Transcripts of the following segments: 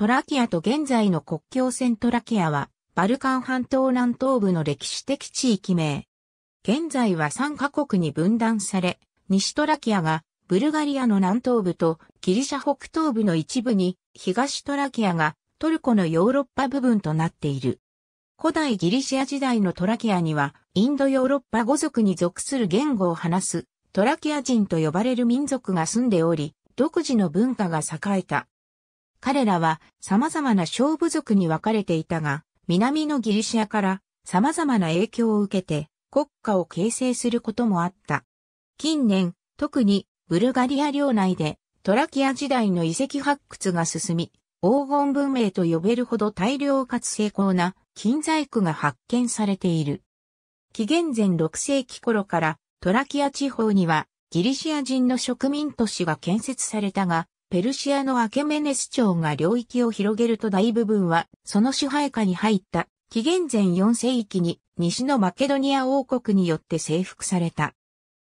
トラキアと現在の国境線トラキアは、バルカン半島南東部の歴史的地域名。現在は3カ国に分断され、西トラキアがブルガリアの南東部とギリシャ北東部の一部に、東トラキアがトルコのヨーロッパ部分となっている。古代ギリシア時代のトラキアには、インドヨーロッパ語族に属する言語を話す、トラキア人と呼ばれる民族が住んでおり、独自の文化が栄えた。彼らは様々な小部族に分かれていたが、南のギリシアから様々な影響を受けて国家を形成することもあった。近年、特にブルガリア領内でトラキア時代の遺跡発掘が進み、黄金文明と呼べるほど大量かつ成功な金細工が発見されている。紀元前6世紀頃からトラキア地方にはギリシア人の植民都市が建設されたが、ペルシアのアケメネス朝が領域を広げると大部分は、その支配下に入った、紀元前4世紀に、西のマケドニア王国によって征服された。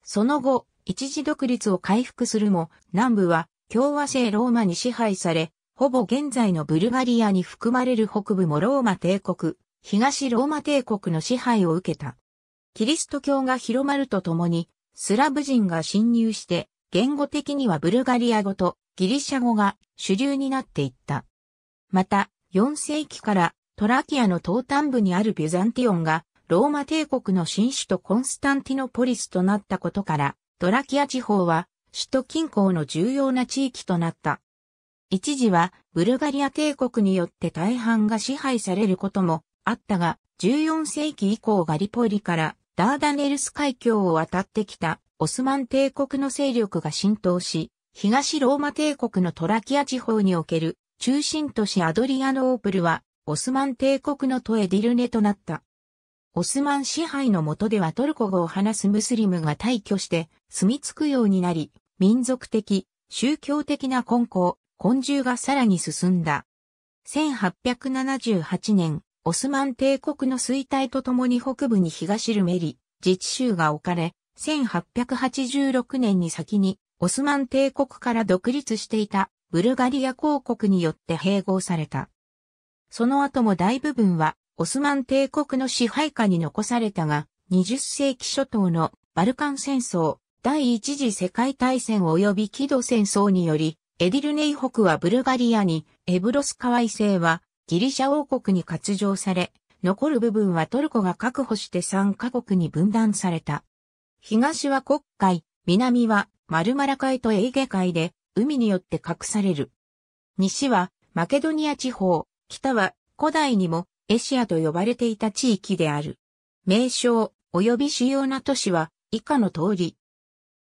その後、一時独立を回復するも、南部は共和制ローマに支配され、ほぼ現在のブルガリアに含まれる北部もローマ帝国、東ローマ帝国の支配を受けた。キリスト教が広まるとともに、スラブ人が侵入して、言語的にはブルガリア語とギリシャ語が主流になっていった。また、4世紀からトラキアの東端部にあるビュザンティオンがローマ帝国の新首都コンスタンティノポリスとなったことから、トラキア地方は首都近郊の重要な地域となった。一時はブルガリア帝国によって大半が支配されることもあったが、14世紀以降ガリポリからダーダネルス海峡を渡ってきたオスマン帝国の勢力が浸透し、東ローマ帝国のトラキア地方における中心都市アドリアノープルは、オスマン帝国の都エディルネとなった。オスマン支配の下ではトルコ語を話すムスリムが退去して住み着くようになり、民族的、宗教的な根拠、根獣がさらに進んだ。1878年、オスマン帝国の衰退とともに北部に東ルメリ、自治州が置かれ、1886年に先にオスマン帝国から独立していたブルガリア公国によって併合された。その後も大部分はオスマン帝国の支配下に残されたが、20世紀初頭のバルカン戦争、第一次世界大戦及びキド戦争により、エディルネイ北はブルガリアに、エブロスカワイ星はギリシャ王国に割譲され、残る部分はトルコが確保して3カ国に分断された。東は黒海、南はマルマラ海とエーゲ海で海によって隠される。西はマケドニア地方、北は古代にもエシアと呼ばれていた地域である。名称及び主要な都市は以下の通り。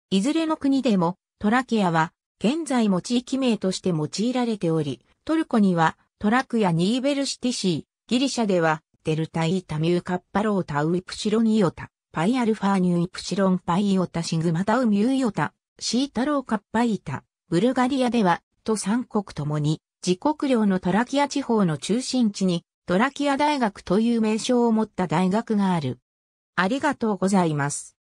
いずれの国でもトラキアは現在も地域名として用いられており、トルコにはトラクやニーベルシティシー、ギリシャではデルタイータミューカッパロータウイプシロニオタ、パイアルファーニュイプシロンパイオタシグマタウミューヨタ、シータローカッパイタ、ブルガリアでは、と三国ともに、自国領のトラキア地方の中心地に、トラキア大学という名称を持った大学がある。ありがとうございます。